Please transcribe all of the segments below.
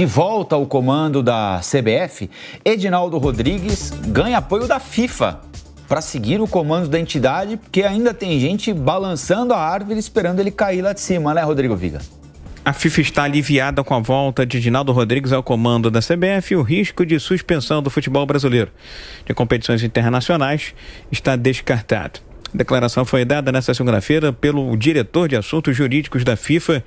De volta ao comando da CBF, Edinaldo Rodrigues ganha apoio da FIFA para seguir o comando da entidade, porque ainda tem gente balançando a árvore esperando ele cair lá de cima, né, Rodrigo Viga? A FIFA está aliviada com a volta de Edinaldo Rodrigues ao comando da CBF e o risco de suspensão do futebol brasileiro de competições internacionais está descartado. A declaração foi dada nesta segunda-feira pelo diretor de assuntos jurídicos da FIFA,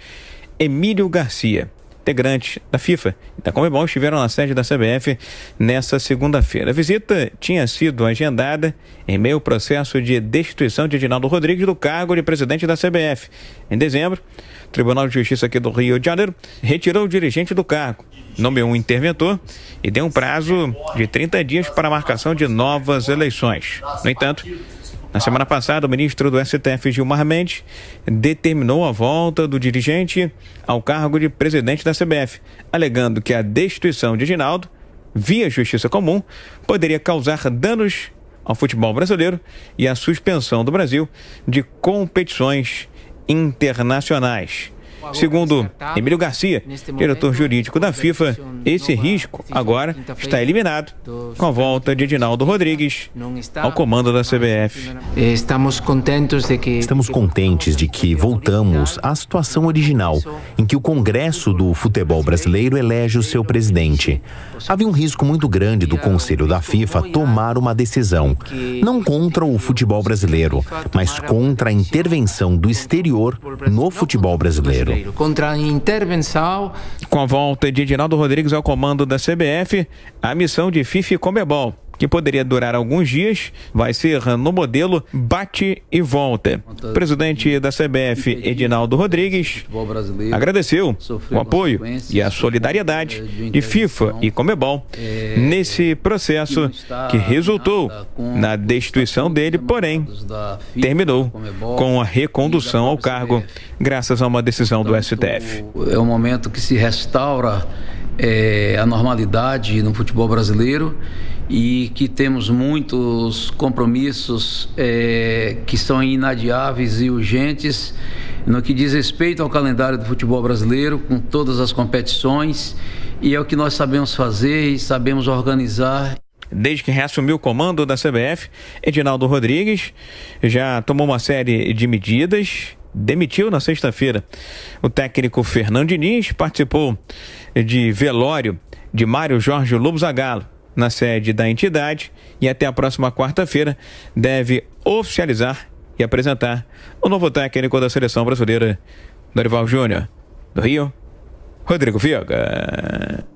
Emílio Garcia integrantes da FIFA e da Comebol estiveram na sede da CBF nessa segunda-feira. A visita tinha sido agendada em meio ao processo de destituição de Edinaldo Rodrigues do cargo de presidente da CBF. Em dezembro, o Tribunal de Justiça aqui do Rio de Janeiro retirou o dirigente do cargo, nomeou um interventor e deu um prazo de 30 dias para a marcação de novas eleições. No entanto, na semana passada, o ministro do STF, Gilmar Mendes, determinou a volta do dirigente ao cargo de presidente da CBF, alegando que a destituição de Ginaldo, via justiça comum, poderia causar danos ao futebol brasileiro e a suspensão do Brasil de competições internacionais. Segundo Emílio Garcia, diretor jurídico da FIFA, esse risco agora está eliminado com a volta de Edinaldo Rodrigues ao comando da CBF. Estamos contentes de que, Estamos contentes de que voltamos à situação original, em que o Congresso do Futebol Brasileiro elege o seu presidente. Havia um risco muito grande do Conselho da FIFA tomar uma decisão, não contra o futebol brasileiro, mas contra a intervenção do exterior no futebol brasileiro brasileiro, contra a intervenção. Com a volta de Edinaldo Rodrigues ao comando da CBF, a missão de FIFA e Comebol que poderia durar alguns dias, vai ser no modelo bate e volta. O presidente da CBF, Edinaldo Rodrigues, agradeceu o apoio e a solidariedade de FIFA e Comebol é, nesse processo que resultou na destituição dele, porém, terminou com a recondução ao cargo, graças a uma decisão do STF. É um momento que se restaura é, a normalidade no futebol brasileiro e que temos muitos compromissos é, que são inadiáveis e urgentes no que diz respeito ao calendário do futebol brasileiro, com todas as competições, e é o que nós sabemos fazer e sabemos organizar. Desde que reassumiu o comando da CBF, Edinaldo Rodrigues já tomou uma série de medidas demitiu na sexta-feira. O técnico Fernando Diniz participou de velório de Mário Jorge Lobo Zagallo na sede da entidade e até a próxima quarta-feira deve oficializar e apresentar o novo técnico da seleção brasileira, Dorival Júnior. Do Rio, Rodrigo Viega.